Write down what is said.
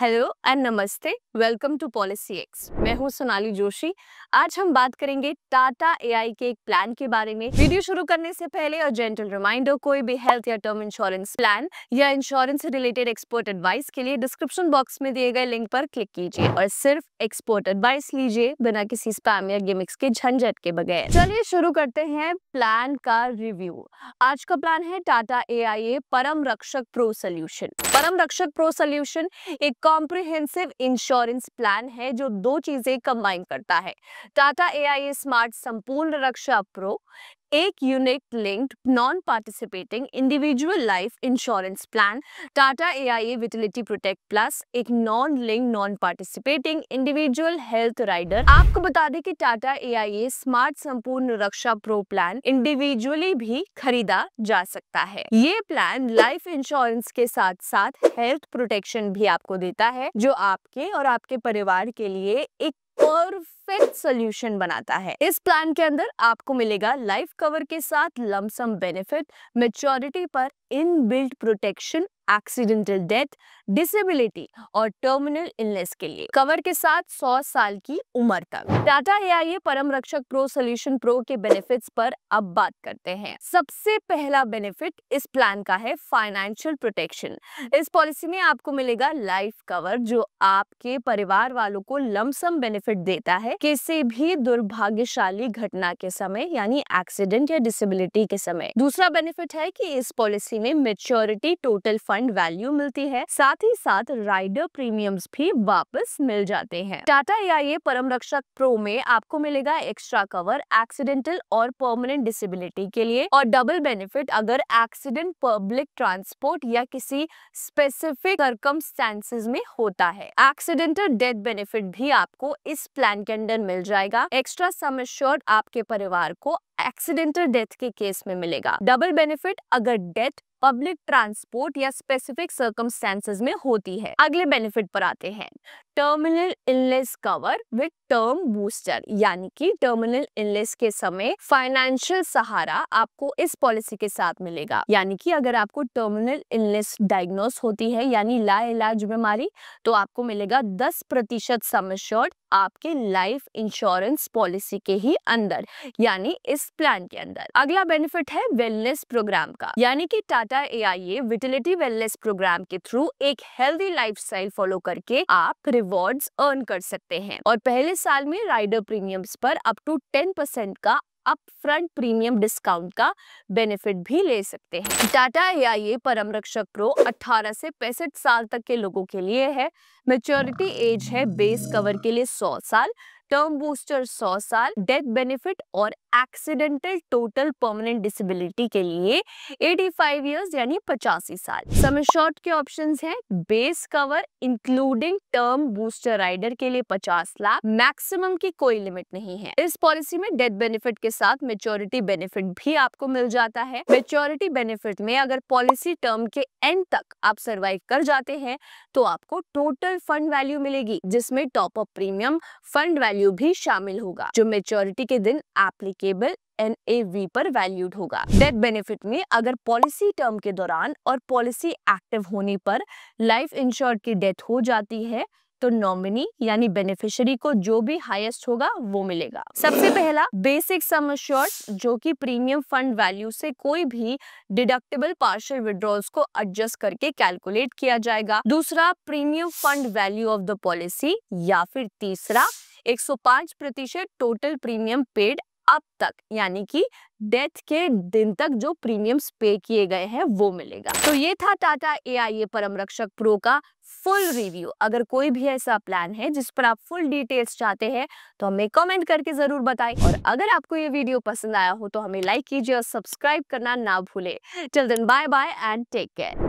hello and नमस्ते welcome to PolicyX मैं हूं सोनाली जोशी आज हम बात करेंगे टाटा एआई के एक प्लान के बारे में वीडियो शुरू करने से पहले और जेंटल रिमाइंडर कोई भी हेल्थ या टर्म इंश्योरेंस प्लान या इंश्योरेंस से रिलेटेड एक्सपर्ट एडवाइस के लिए डिस्क्रिप्शन बॉक्स में दिए गए लिंक पर क्लिक कीजिए और सिर्फ एक्सपर्ट एडवाइस लीजिए बिना किसी स्पैम या गेमिक्स के झंझट के बगैर चलिए शुरू करते हैं प्लान का रिव्यू आज का प्लान है टाटा ए परम Rakshak pro solution Param Rakshak pro solution एक कॉम्प्रिहेंसिव इंश्योरेंस प्लान है जो दो चीजें कंबाइन करता है Tata A smart Sampoorna Raksha pro एक unit linked non participating individual life insurance plan Tata A I A vitality protect plus एक non link non participating individual health rider आपको बता दें कि Tata A I A smart Sampoorna Raksha pro plan individually भी खरीदा जा सकता है ये प्लान लाइफ इंश्योरेंस के साथ साथ हेल्थ प्रोटेक्शन भी आपको देता है जो आपके और आपके परिवार के लिए एक परफेक्ट सोल्यूशन बनाता है इस प्लान के अंदर आपको मिलेगा लाइफ कवर के साथ लमसम बेनिफिट मेच्योरिटी पर inbuilt protection accidental death disability और टर्मिनल इलनेस के लिए कवर के साथ 100 साल की उम्र तक Tata A I Param Rakshak pro solution pro के बेनिफिट्स पर अब बात करते हैं सबसे पहला बेनिफिट इस प्लान का है फाइनेंशियल प्रोटेक्शन इस पॉलिसी में आपको मिलेगा लाइफ कवर जो आपके परिवार वालों को लमसम बेनिफिट देता है किसी भी दुर्भाग्यशाली घटना के समय यानी एक्सीडेंट या डिसेबिलिटी के समय दूसरा बेनिफिट है की इस पॉलिसी पॉलिसी में मेच्योरिटी टोटल फंड वैल्यू मिलती है साथ ही साथ राइडर प्रीमियम्स भी वापस मिल जाते हैं टाटा ए परम रक्षक प्रो में आपको मिलेगा एक्स्ट्रा कवर एक्सीडेंटल और परमानेंट डिसेबिलिटी के लिए और डबल बेनिफिट अगर एक्सीडेंट पब्लिक ट्रांसपोर्ट या किसी स्पेसिफिक सरकम में होता है एक्सीडेंटल डेथ बेनिफिट भी आपको इस प्लान के अंडर मिल जाएगा एक्स्ट्रा सम आपके परिवार को एक्सीडेंटल डेथ के केस में मिलेगा डबल बेनिफिट अगर डेथ पब्लिक ट्रांसपोर्ट या स्पेसिफिक सर्कमस्टेंसेज में होती है अगले बेनिफिट पर आते हैं टर्मिनल इनलेस कवर विद टर्म बूस्टर यानी कि टर्मिनल इनलेस के समय फाइनेंशियल सहारा आपको इस पॉलिसी के साथ मिलेगा यानी कि अगर आपको टर्मिनल इनलेस डायग्नोस होती है यानी लाइलाज बीमारी तो आपको मिलेगा दस प्रतिशत समश्योर्ड आपके लाइफ इंश्योरेंस पॉलिसी के ही अंदर यानी इस प्लान के अंदर अगला बेनिफिट है वेलनेस प्रोग्राम का यानी की Tata A I A vitality wellness program के थ्रू एक हेल्दी लाइफस्टाइल फॉलो करके आप रिवॉर्ड अर्न कर सकते हैं और पहले साल में राइडर प्रीमियम पर अप टू टेन परसेंट का अप फ्रंट प्रीमियम डिस्काउंट का बेनिफिट भी ले सकते हैं टाटा ए आई ए परम रक्षक प्रो 18 से पैंसठ साल तक के लोगों के लिए है मेच्योरिटी एज है बेस कवर के लिए 100 साल टर्म बूस्टर 100 साल डेथ बेनिफिट और एक्सीडेंटल टोटल परमानेंट डिसेबिलिटी के लिए 85 फाइव ईयर्स यानी पचासी साल समय शॉर्ट के ऑप्शंस हैं base cover including term booster rider के लिए 50 लाख मैक्सिमम की कोई लिमिट नहीं है इस पॉलिसी में डेथ बेनिफिट के साथ मेच्योरिटी बेनिफिट भी आपको मिल जाता है मेच्योरिटी बेनिफिट में अगर पॉलिसी टर्म के एंड तक आप सर्वाइव कर जाते हैं तो आपको टोटल फंड वैल्यू मिलेगी जिसमें top up premium fund value भी शामिल होगा जो मेच्योरिटी के दिन आप एप्लीकेबल एन ए वी पर वैल्यूड होगा डेथ बेनिफिट में अगर पॉलिसी टर्म के दौरान और पॉलिसी एक्टिव होने पर लाइफ इंश्योर की डेथ हो जाती है तो नॉमिनी यानी बेनिफिशियरी को जो भी हाईएस्ट होगा वो मिलेगा सबसे पहला बेसिक सम अश्योर्ड जो कि प्रीमियम फंड वैल्यू से कोई भी डिडक्टेबल पार्शियल विड्रॉल्स को एडजस्ट करके कैलकुलेट किया जाएगा दूसरा premium fund value of the policy या फिर तीसरा 105 प्रतिशत टोटल प्रीमियम पेड अब तक यानी कि डेथ के दिन तक जो प्रीमियम्स पे किए गए हैं वो मिलेगा तो ये था टाटा ए आई ए परम रक्षक प्रो का फुल रिव्यू अगर कोई भी ऐसा प्लान है जिस पर आप फुल डिटेल्स चाहते हैं तो हमें कमेंट करके जरूर बताएं और अगर आपको ये वीडियो पसंद आया हो तो हमें लाइक कीजिए और सब्सक्राइब करना ना भूले चल दिन bye bye and take care